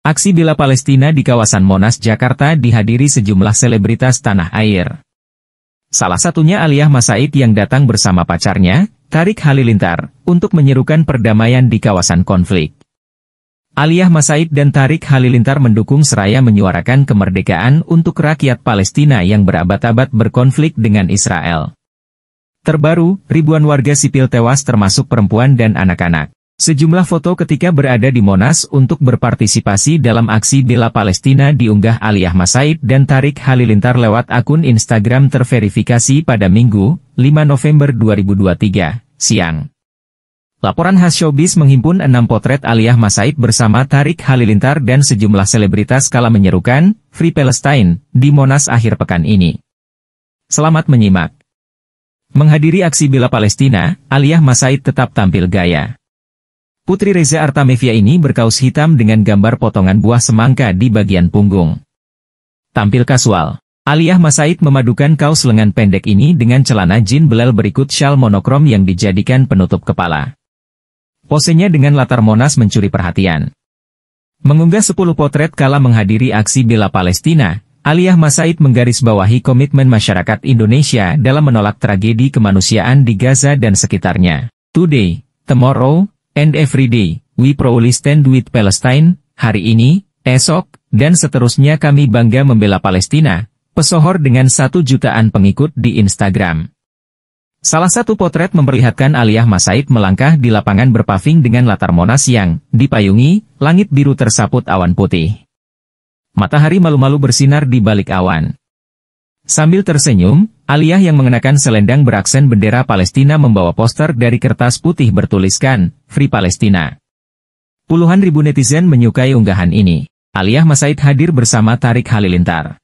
Aksi bela Palestina di kawasan Monas, Jakarta dihadiri sejumlah selebritas tanah air. Salah satunya Aliyah Masaid yang datang bersama pacarnya, Tarik Halilintar, untuk menyerukan perdamaian di kawasan konflik. Aliyah Masaid dan Tarik Halilintar mendukung seraya menyuarakan kemerdekaan untuk rakyat Palestina yang berabad-abad berkonflik dengan Israel. Terbaru, ribuan warga sipil tewas termasuk perempuan dan anak-anak. Sejumlah foto ketika berada di Monas untuk berpartisipasi dalam aksi bela Palestina diunggah Ali Ahmad Said dan Tarik Halilintar lewat akun Instagram terverifikasi pada Minggu, 5 November 2023, siang. Laporan khas showbiz menghimpun enam potret Aliyah Masaid bersama Tarik Halilintar dan sejumlah selebritas kala menyerukan Free Palestine di Monas akhir pekan ini. Selamat menyimak. Menghadiri aksi bela Palestina, Aliyah Masaid tetap tampil gaya. Putri Reza Artamevia ini berkaus hitam dengan gambar potongan buah semangka di bagian punggung. Tampil kasual. Aliyah Masaid memadukan kaos lengan pendek ini dengan celana jin belal berikut shawl monokrom yang dijadikan penutup kepala. Posenya dengan latar monas mencuri perhatian. Mengunggah 10 potret kala menghadiri aksi bela Palestina, Aliyah Masaid menggarisbawahi komitmen masyarakat Indonesia dalam menolak tragedi kemanusiaan di Gaza dan sekitarnya. Today, tomorrow, and every day, we proudly stand with Palestine, hari ini, esok, dan seterusnya kami bangga membela Palestina, pesohor dengan satu jutaan pengikut di Instagram. Salah satu potret memperlihatkan Aliyah Masaid melangkah di lapangan berpaving dengan latar monas yang, dipayungi, langit biru tersaput awan putih. Matahari malu-malu bersinar di balik awan. Sambil tersenyum, Aliyah yang mengenakan selendang beraksen bendera Palestina membawa poster dari kertas putih bertuliskan, Free Palestina. Puluhan ribu netizen menyukai unggahan ini. Aliyah Masaid hadir bersama Tarik Halilintar.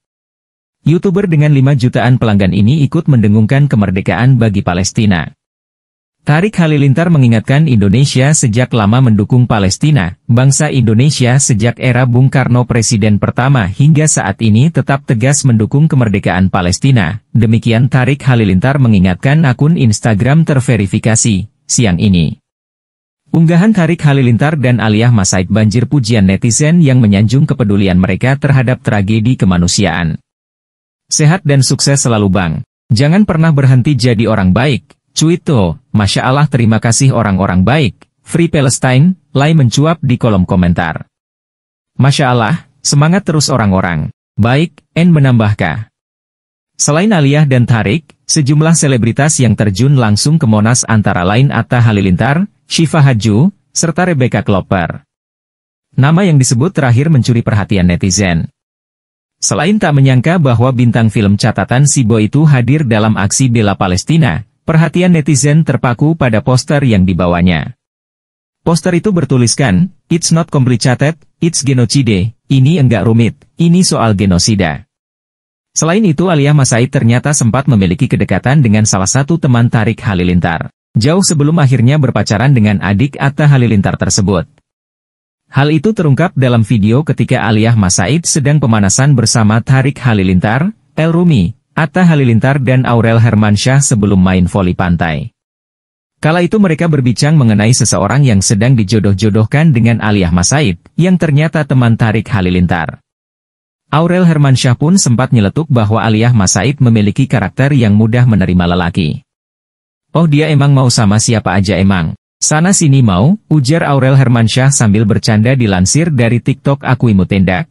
Youtuber dengan 5 jutaan pelanggan ini ikut mendengungkan kemerdekaan bagi Palestina. Tarik Halilintar mengingatkan Indonesia sejak lama mendukung Palestina, bangsa Indonesia sejak era Bung Karno Presiden pertama hingga saat ini tetap tegas mendukung kemerdekaan Palestina. Demikian Tarik Halilintar mengingatkan akun Instagram terverifikasi, siang ini. Unggahan Tarik Halilintar dan Aliyah Masaid banjir pujian netizen yang menyanjung kepedulian mereka terhadap tragedi kemanusiaan. Sehat dan sukses selalu bang. Jangan pernah berhenti jadi orang baik, cuito. Masya Allah terima kasih orang-orang baik, Free Palestine, Lai mencuap di kolom komentar. Masya Allah, semangat terus orang-orang. Baik, N menambahkan. Selain Aliyah dan Tarik, sejumlah selebritas yang terjun langsung ke Monas antara lain Atta Halilintar, Syifa Haju, serta Rebecca Klopper. Nama yang disebut terakhir mencuri perhatian netizen. Selain tak menyangka bahwa bintang film catatan Sibo itu hadir dalam aksi bela Palestina, Perhatian netizen terpaku pada poster yang dibawanya. Poster itu bertuliskan, It's not complicated, it's genocide, ini enggak rumit, ini soal genosida. Selain itu Alia Masaid ternyata sempat memiliki kedekatan dengan salah satu teman Tarik Halilintar, jauh sebelum akhirnya berpacaran dengan adik Atta Halilintar tersebut. Hal itu terungkap dalam video ketika Alia Masaid sedang pemanasan bersama Tarik Halilintar, El Rumi, Atta Halilintar dan Aurel Hermansyah sebelum main voli pantai. Kala itu mereka berbicang mengenai seseorang yang sedang dijodoh-jodohkan dengan Aliyah Masaid, yang ternyata teman tarik Halilintar. Aurel Hermansyah pun sempat nyeletuk bahwa Aliyah Masaid memiliki karakter yang mudah menerima lelaki. Oh dia emang mau sama siapa aja emang. Sana sini mau, ujar Aurel Hermansyah sambil bercanda dilansir dari TikTok Akuimu Tendak,